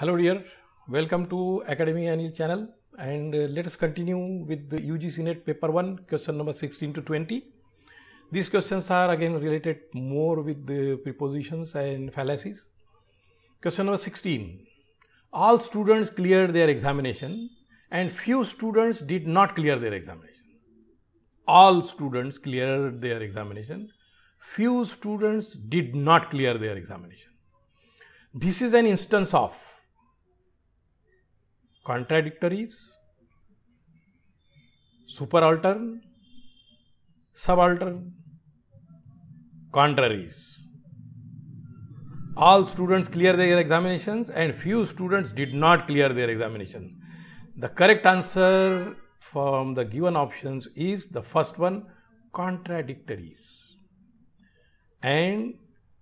Hello dear, welcome to Academy Anil channel and uh, let us continue with the UGC NET paper 1 question number 16 to 20. These questions are again related more with the prepositions and fallacies. Question number 16. All students cleared their examination and few students did not clear their examination. All students cleared their examination, few students did not clear their examination. This is an instance of contradictories, superaltern, subaltern, contraries. All students clear their examinations and few students did not clear their examination. The correct answer from the given options is the first one contradictories and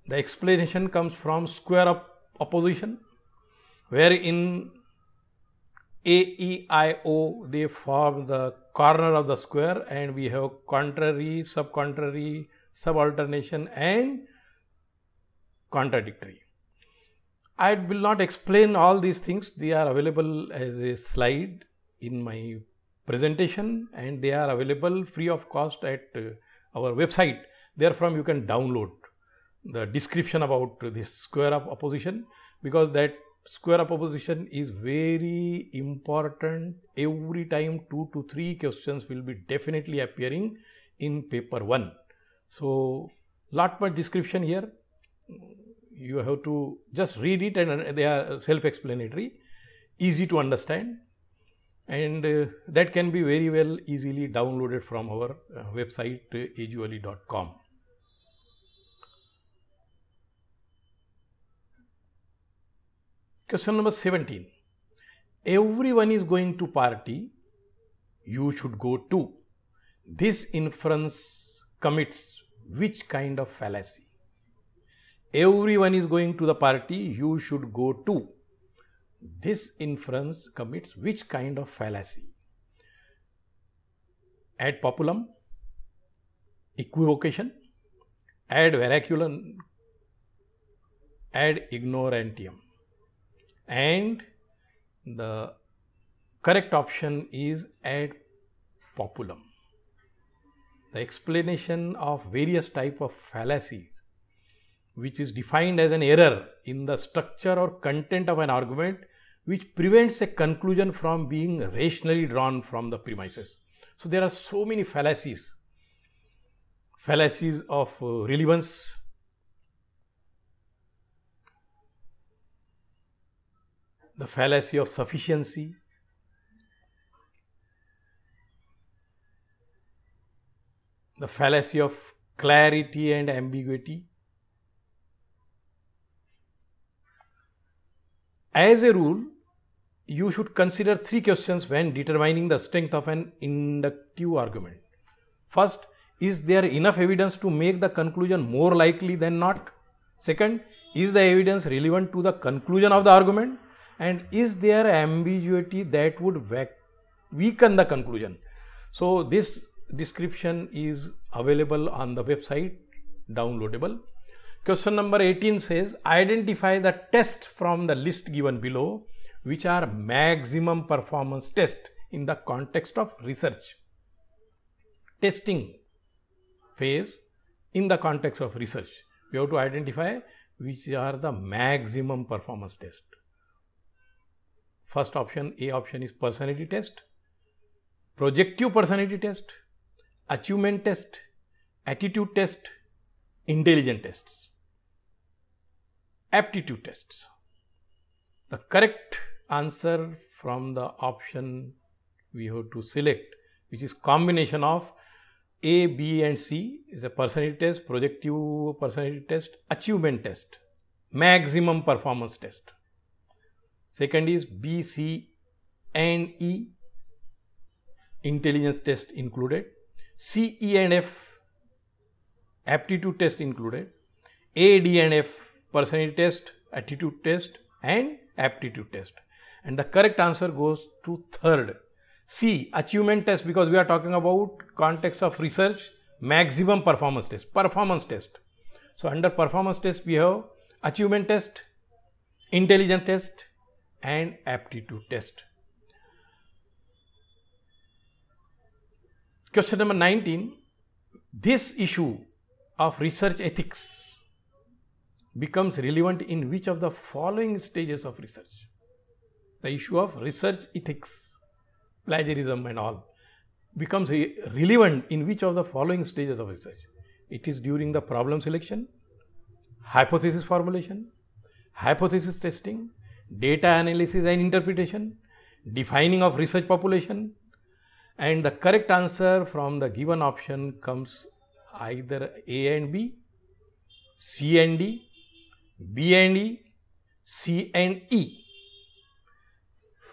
the explanation comes from square of opposition where in AEIO they form the corner of the square and we have contrary, subcontrary, subalternation and contradictory. I will not explain all these things they are available as a slide in my presentation and they are available free of cost at uh, our website. Therefrom you can download the description about this square of opposition because that square of opposition is very important every time two to three questions will be definitely appearing in paper 1. So, lot much description here you have to just read it and they are self explanatory easy to understand and uh, that can be very well easily downloaded from our uh, website uh, Question number 17. Everyone is going to party, you should go too. This inference commits which kind of fallacy? Everyone is going to the party, you should go too. This inference commits which kind of fallacy? Ad populum, equivocation, ad veraculum, ad ignorantium and the correct option is ad populum. The explanation of various type of fallacies which is defined as an error in the structure or content of an argument which prevents a conclusion from being rationally drawn from the premises. So, there are so many fallacies, fallacies of uh, relevance, the fallacy of sufficiency, the fallacy of clarity and ambiguity. As a rule, you should consider three questions when determining the strength of an inductive argument. First, is there enough evidence to make the conclusion more likely than not? Second, is the evidence relevant to the conclusion of the argument? and is there ambiguity that would weaken the conclusion. So, this description is available on the website downloadable. Question number 18 says identify the tests from the list given below which are maximum performance test in the context of research. Testing phase in the context of research. We have to identify which are the maximum performance test. First option, A option is personality test, projective personality test, achievement test, attitude test, intelligence tests, aptitude tests. The correct answer from the option we have to select which is combination of A, B and C is a personality test, projective personality test, achievement test, maximum performance test. Second is B, C and E, intelligence test included. C, E and F, aptitude test included. A, D and F, personality test, attitude test and aptitude test. And the correct answer goes to third. C, achievement test because we are talking about context of research, maximum performance test, performance test. So, under performance test we have achievement test, intelligence test, and aptitude test. Question number 19, this issue of research ethics becomes relevant in which of the following stages of research? The issue of research ethics, plagiarism and all becomes relevant in which of the following stages of research? It is during the problem selection, hypothesis formulation, hypothesis testing, data analysis and interpretation, defining of research population and the correct answer from the given option comes either A and B, C and D, B and E, C and E.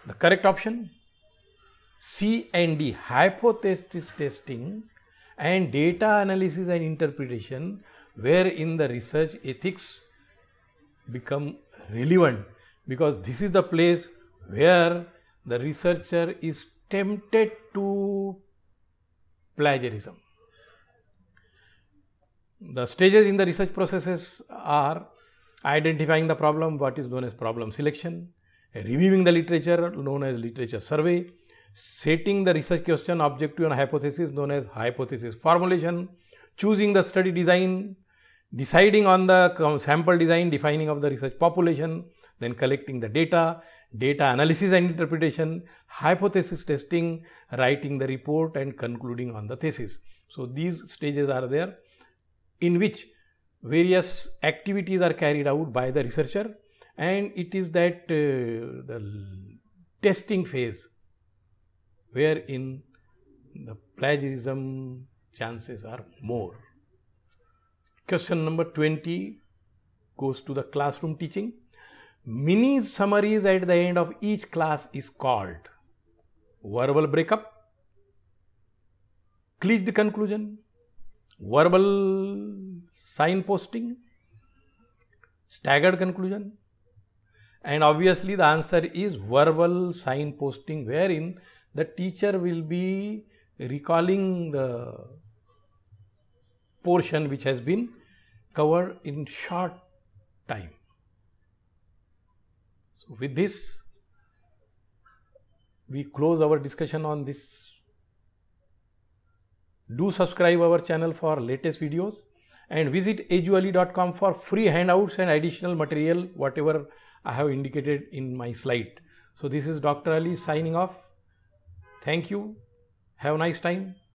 The correct option C and D hypothesis testing and data analysis and interpretation where in the research ethics become relevant because this is the place where the researcher is tempted to plagiarism. The stages in the research processes are identifying the problem, what is known as problem selection, reviewing the literature known as literature survey, setting the research question, objective and hypothesis known as hypothesis formulation, choosing the study design, deciding on the sample design, defining of the research population, then collecting the data, data analysis and interpretation, hypothesis testing, writing the report and concluding on the thesis. So, these stages are there in which various activities are carried out by the researcher and it is that uh, the testing phase wherein the plagiarism chances are more. Question number 20 goes to the classroom teaching. Mini summaries at the end of each class is called verbal breakup, clichd conclusion, verbal signposting, staggered conclusion, and obviously the answer is verbal signposting wherein the teacher will be recalling the portion which has been covered in short time. So, with this we close our discussion on this. Do subscribe our channel for latest videos and visit ajuali.com for free handouts and additional material whatever I have indicated in my slide. So this is Dr. Ali signing off. Thank you. Have a nice time.